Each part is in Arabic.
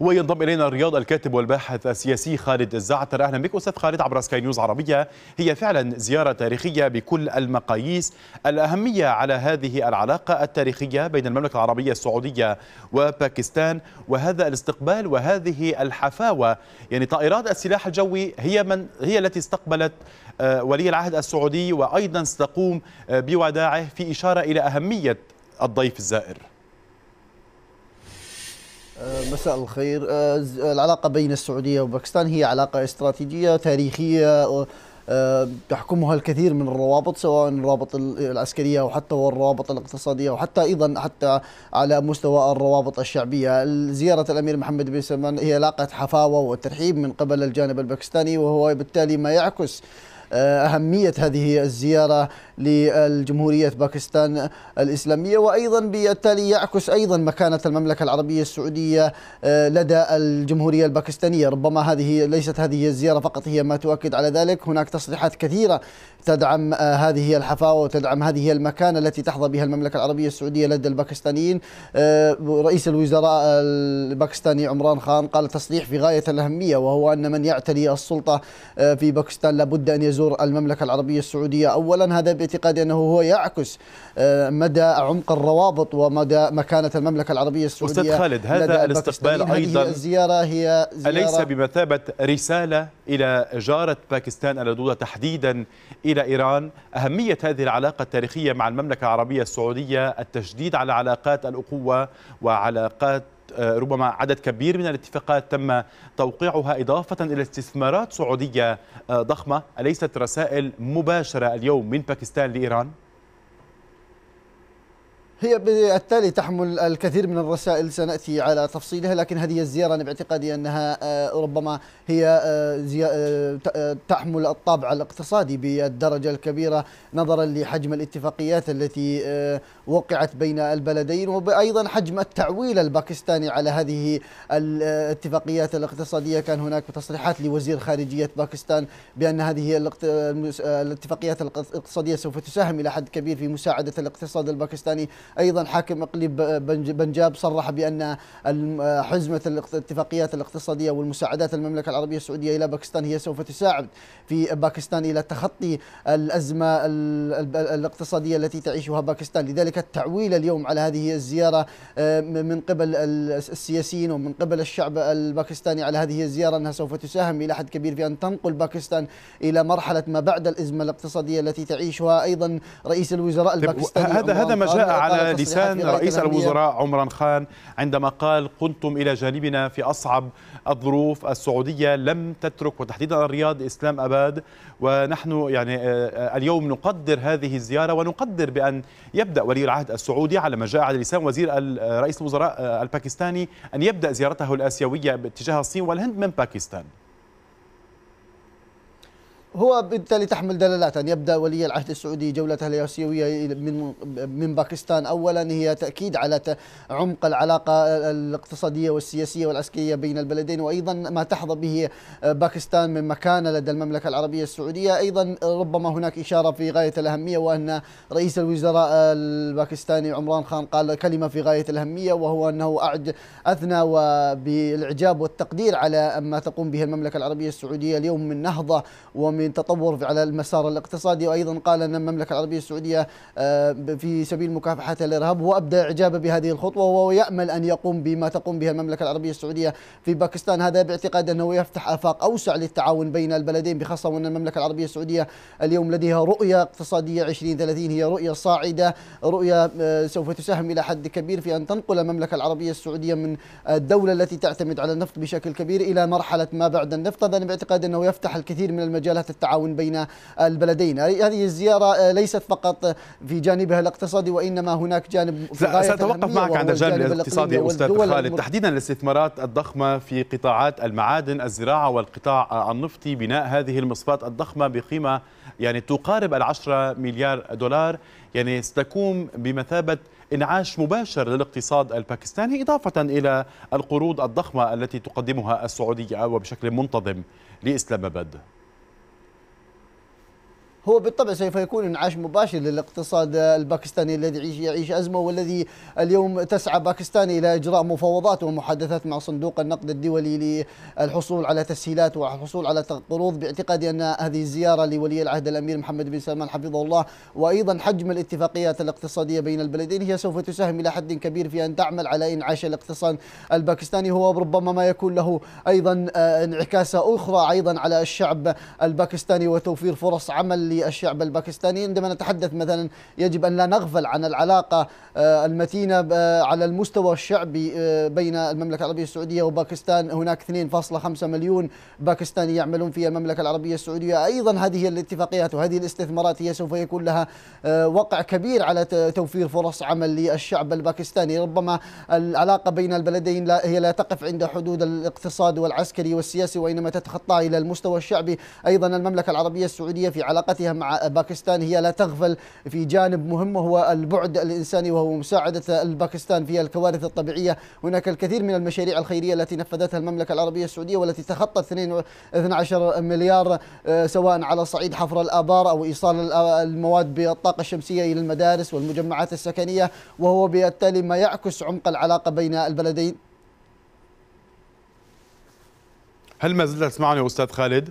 وينضم الينا الرياض الكاتب والباحث السياسي خالد الزعتر اهلا بك استاذ خالد عبر سكاي نيوز عربيه هي فعلا زياره تاريخيه بكل المقاييس الاهميه على هذه العلاقه التاريخيه بين المملكه العربيه السعوديه وباكستان وهذا الاستقبال وهذه الحفاوه يعني طائرات السلاح الجوي هي من هي التي استقبلت آه، ولي العهد السعودي وايضا ستقوم آه، بوداعه في اشاره الى اهميه الضيف الزائر آه، مساء الخير آه، العلاقة بين السعودية وباكستان هي علاقة استراتيجية تاريخية تحكمها آه، الكثير من الروابط سواء الروابط العسكرية أو حتى الروابط الاقتصادية وحتى أيضا حتى على مستوى الروابط الشعبية زيارة الأمير محمد بن سلمان هي علاقة حفاوة وترحيب من قبل الجانب الباكستاني وهو بالتالي ما يعكس آه، أهمية هذه الزيارة للجمهورية باكستان الإسلامية وأيضا بالتالي يعكس أيضا مكانة المملكة العربية السعودية آه، لدى الجمهورية الباكستانية ربما هذه ليست هذه الزيارة فقط هي ما تؤكد على ذلك هناك تصريحات كثيرة تدعم آه، هذه الحفاوة وتدعم هذه المكانة التي تحظى بها المملكة العربية السعودية لدى الباكستانيين رئيس الوزراء الباكستاني عمران خان قال تصريح في غاية الأهمية وهو أن من يعتلي السلطة في باكستان لابد أن يزور يزور المملكة العربية السعودية أولا هذا باعتقادي أنه هو يعكس آه، مدى عمق الروابط ومدى مكانة المملكة العربية السعودية أستاذ خالد هذا الاستقبال أيضا هذه الزيارة هي زيارة أليس بمثابة رسالة إلى جارة باكستان الودودة تحديدا إلى إيران أهمية هذه العلاقة التاريخية مع المملكة العربية السعودية التشديد على علاقات الأقوة وعلاقات آه، ربما عدد كبير من الاتفاقات تم توقيعها إضافة إلى استثمارات سعودية آه، ضخمة أليست رسائل مباشرة اليوم من باكستان لإيران؟ هي بالتالي تحمل الكثير من الرسائل سناتي على تفصيلها لكن هذه الزياره انا باعتقادي انها آه، ربما هي آه، آه، تحمل الطابع الاقتصادي بالدرجه الكبيره نظرا لحجم الاتفاقيات التي وقعت بين البلدين وايضا حجم التعويل الباكستاني على هذه الاتفاقيات الاقتصاديه كان هناك تصريحات لوزير خارجيه باكستان بان هذه الاتفاقيات الاقتصاديه سوف تساهم الى حد كبير في مساعده الاقتصاد الباكستاني أيضا حاكم إقليم بنجاب صرح بأن حزمة الاتفاقيات الاقتصادية والمساعدات المملكة العربية السعودية إلى باكستان هي سوف تساعد في باكستان إلى تخطي الأزمة الاقتصادية التي تعيشها باكستان لذلك التعويل اليوم على هذه الزيارة آه، من قبل السياسيين ومن قبل الشعب الباكستاني على هذه الزيارة أنها سوف تساهم إلى حد كبير في أن تنقل باكستان إلى مرحلة ما بعد الأزمة الاقتصادية التي تعيشها أيضا رئيس الوزراء طيب، الباكستاني هذا هذا ما جاء على على لسان رئيس الوزراء عمران خان عندما قال قلتم إلى جانبنا في أصعب الظروف السعودية لم تترك وتحديدا الرياض إسلام أباد ونحن يعني آه، آه، اليوم نقدر هذه الزيارة ونقدر بأن يبدأ ولي العهد السعودي على ما جاء على لسان وزير آه، رئيس الوزراء الباكستاني أن يبدأ زيارته الآسيوية باتجاه الصين والهند من باكستان هو بالتالي تحمل دلالات ان يبدا ولي العهد السعودي جولته الاسيويه من من باكستان اولا هي تاكيد على عمق العلاقه الاقتصاديه والسياسيه والعسكريه بين البلدين وايضا ما تحظى به باكستان من مكانه لدى المملكه العربيه السعوديه ايضا ربما هناك اشاره في غايه الاهميه وان رئيس الوزراء الباكستاني عمران خان قال كلمه في غايه الاهميه وهو انه أعد اثنى وبالاعجاب والتقدير على ما تقوم به المملكه العربيه السعوديه اليوم من نهضه ومن من تطور على المسار الاقتصادي وايضا قال ان المملكه العربيه السعوديه آه، في سبيل مكافحه الارهاب وابدى اعجابه بهذه الخطوه وهو يامل ان يقوم بما تقوم به المملكه العربيه السعوديه في باكستان هذا باعتقاد انه يفتح افاق اوسع للتعاون بين البلدين بخاصه وان المملكه العربيه السعوديه اليوم لديها رؤيه اقتصاديه 2030 هي رؤيه صاعده رؤيه آه، سوف تساهم الى حد كبير في ان تنقل المملكه العربيه السعوديه من الدوله التي تعتمد على النفط بشكل كبير الى مرحله ما بعد النفط هذا باعتقاد انه يفتح الكثير من المجالات التعاون بين البلدين هذه الزيارة آه، ليست فقط في جانبها الاقتصادي وإنما هناك جانب سأتوقف معك عند الجانب الاقتصادي أستاذ خالد تحديدا الاستثمارات الضخمة في قطاعات المعادن الزراعة والقطاع آه، النفطي بناء هذه المصفات الضخمة بقيمة يعني تقارب العشرة مليار دولار يعني ستقوم بمثابة انعاش مباشر للاقتصاد الباكستاني إضافة إلى القروض الضخمة التي تقدمها السعودية وبشكل منتظم لإسلام آباد هو بالطبع سوف يكون انعاش مباشر للاقتصاد الباكستاني الذي يعيش يعيش أزمة والذي اليوم تسعى باكستان إلى إجراء مفاوضات ومحادثات مع صندوق النقد الدولي للحصول على تسهيلات والحصول على قروض باعتقادي أن هذه الزيارة لولي العهد الأمير محمد بن سلمان حفظه الله وأيضا حجم الاتفاقيات الاقتصادية بين البلدين هي سوف تساهم إلى حد كبير في أن تعمل على إنعاش الاقتصاد الباكستاني هو ربما ما يكون له أيضا آه، انعكاسة أخرى أيضا على الشعب الباكستاني وتوفير فرص عمل للشعب الباكستاني عندما نتحدث مثلا يجب أن لا نغفل عن العلاقة آه، المتينة آه، على المستوى الشعبي آه، بين المملكة العربية السعودية وباكستان هناك 2.5 مليون باكستاني يعملون في المملكة العربية السعودية أيضا هذه الاتفاقيات وهذه الاستثمارات هي سوف يكون لها وقع كبير على توفير فرص عمل للشعب الباكستاني ربما العلاقة بين البلدين لا هي لا تقف عند حدود الاقتصاد والعسكري والسياسي وإنما تتخطى إلى المستوى الشعبي أيضا المملكة العربية السعودية في علاقتها علاقتها مع باكستان هي لا تغفل في جانب مهم وهو البعد الإنساني وهو مساعدة الباكستان في الكوارث الطبيعية هناك الكثير من المشاريع الخيرية التي نفذتها المملكة العربية السعودية والتي تخطت 12 مليار آه، سواء على صعيد حفر الآبار أو إيصال المواد بالطاقة الشمسية إلى المدارس والمجمعات السكنية وهو بالتالي ما يعكس عمق العلاقة بين البلدين هل ما زلت تسمعني أستاذ خالد؟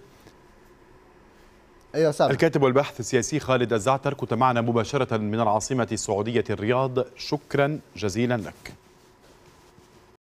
ايوه الكاتب والباحث السياسي خالد الزعتر كنت معنا مباشره من العاصمه السعوديه الرياض شكرا جزيلا لك